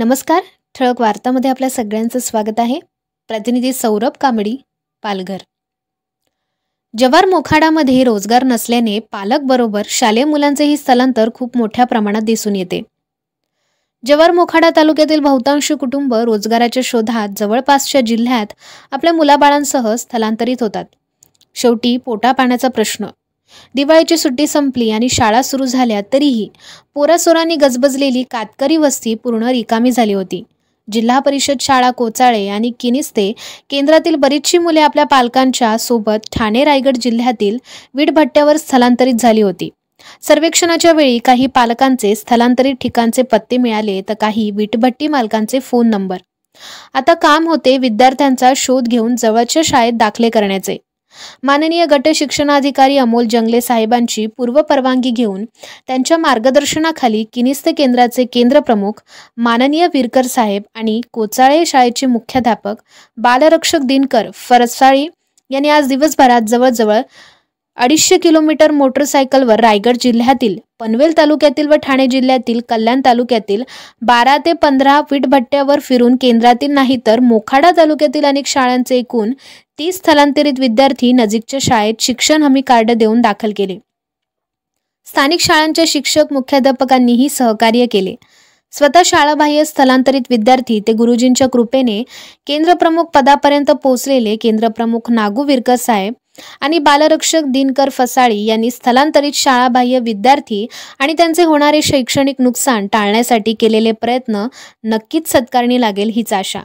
नमस्कार ठळक वार्तामध्ये आपल्या सगळ्यांचं स्वागत आहे प्रतिनिधी सौरभ कांबडी पालघर जवार मोखाडामध्ये रोजगार नसल्याने पालक बरोबर शालेय मुलांचेही स्थलांतर खूप मोठ्या प्रमाणात दिसून येते जवार मोखाडा तालुक्यातील बहुतांश कुटुंब रोजगाराच्या शोधात जवळपासच्या जिल्ह्यात आपल्या मुलाबाळांसह स्थलांतरित होतात शेवटी पोटा पाण्याचा प्रश्न दिवाळीची सुट्टी संपली आणि शाळा सुरू झाल्या तरीही पोरासोरांनी गजबजलेली कातकरी वस्ती पूर्ण रिकामी झाली होती जिल्हा परिषद शाळा कोचाळे आणि किनिस्ते केंद्रातील बरीचशी मुले आपल्या पालकांच्या सोबत ठाणे रायगड जिल्ह्यातील वीटभट्ट्यावर स्थलांतरित झाली होती सर्वेक्षणाच्या वेळी काही पालकांचे स्थलांतरित ठिकाणचे पत्ते मिळाले तर काही विटभट्टी मालकांचे फोन नंबर आता काम होते विद्यार्थ्यांचा शोध घेऊन जवळच्या शाळेत दाखले करण्याचे माननीय गट शिक्षणाधिकारी अमोल जंगले साहेबांची पूर्व परवानगी घेऊन त्यांच्या मार्गदर्शनाखाली किनिस्त केंद्राचे प्रमुख माननीय विरकर साहेब आणि कोचाळे शाळेचे मुख्याध्यापक बालरक्षक दिनकर फरसाळी यांनी आज दिवसभरात जवळजवळ अडीचशे किलोमीटर मोटरसायकलवर रायगड जिल्ह्यातील पनवेल तालुक्यातील व ठाणे जिल्ह्यातील कल्याण तालुक्यातील बारा ते पंधरा भट्ट्यावर फिरून केंद्रातील नाही तर मोखाडा तालुक्यातील अनेक शाळांचे एकूण तीस स्थलांतरित विद्यार्थी नजीकच्या शाळेत शिक्षण हमी कार्ड देऊन दाखल केले स्थानिक शाळांच्या शिक्षक मुख्याध्यापकांनीही सहकार्य केले स्वतः शाळाबाह्य स्थलांतरित विद्यार्थी ते गुरुजींच्या कृपेने केंद्रप्रमुख पदापर्यंत पोहोचलेले केंद्रप्रमुख नागू विरकर साहेब आणि बालरक्षक दिनकर फसाळी यांनी स्थलांतरित शाळाबाह्य विद्यार्थी आणि त्यांचे होणारे शैक्षणिक नुकसान टाळण्यासाठी केलेले प्रयत्न नक्कीच सत्कारणी लागेल हीच आशा